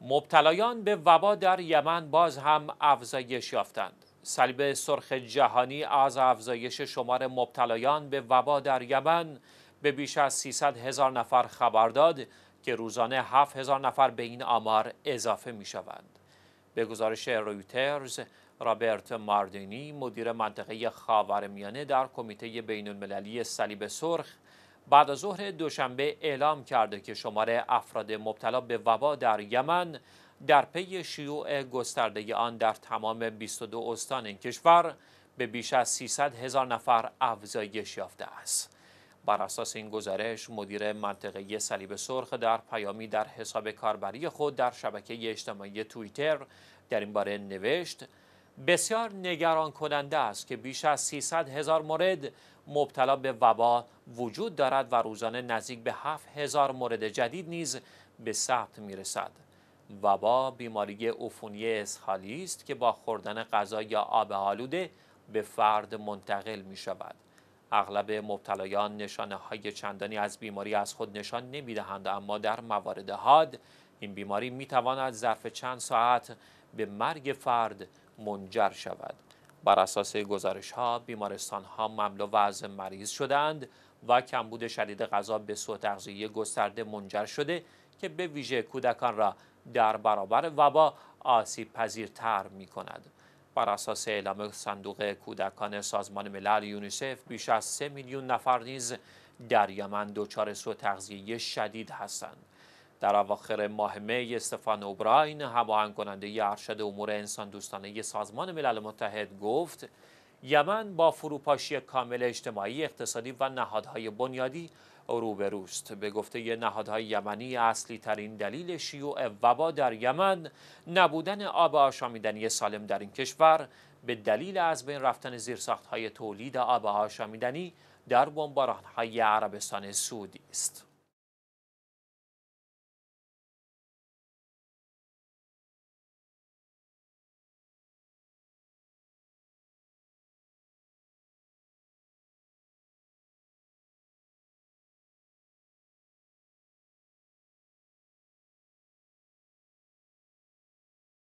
مبتلایان به وبا در یمن باز هم افزایش یافتند صلیب سرخ جهانی از افزایش شمار مبتلایان به وبا در یمن به بیش از 300 هزار نفر خبر داد که روزانه 7 هزار نفر به این آمار اضافه می شوند. به گزارش رویترز، رابرت ماردینی، مدیر منطقه خاورمیانه در کمیته بین المللی صلیب سرخ بعد از ظهر دوشنبه اعلام کرده که شماره افراد مبتلا به وبا در یمن در پی شیوع گسترده آن در تمام 22 استان این کشور به بیش از 300 هزار نفر افزایش یافته است. بر اساس این گزارش مدیر منطقه صلیب سرخ در پیامی در حساب کاربری خود در شبکه اجتماعی توییتر در این باره نوشت بسیار نگران کننده است که بیش از 300 هزار مورد مبتلا به وبا وجود دارد و روزانه نزدیک به 7 هزار مورد جدید نیز به ثبت می رسد. وبا بیماری عفونی اسخالی است که با خوردن غذا یا آب آلوده به فرد منتقل می شود. اغلب مبتلایان نشانه های چندانی از بیماری از خود نشان نمی دهند اما در موارد حاد این بیماری می تواند ظرف چند ساعت به مرگ فرد منجر شود بر اساس گزارش ها بیمارستان ها مملو از مریض شدند و کمبود شدید غذا به سوء تغذیه گسترده منجر شده که به ویژه کودکان را در برابر وبا آسیب پذیرتر می کند. بر اساس اعلام صندوق کودکان سازمان ملل یونیسف بیش از 3 میلیون نفر نیز در یمن دچار سو تغذیه شدید هستند. در اواخر ماه می استفان اوبراین هماهنگ کننده ارشد امور انسان دوستانه سازمان ملل متحد گفت یمن با فروپاشی کامل اجتماعی اقتصادی و نهادهای بنیادی روبروست به گفته نهادهای یمنی اصلی ترین دلیل شیوع وبا در یمن نبودن آب آشامیدنی سالم در این کشور به دلیل از بین رفتن زیرساختهای تولید آب آشامیدنی در های عربستان سعودی است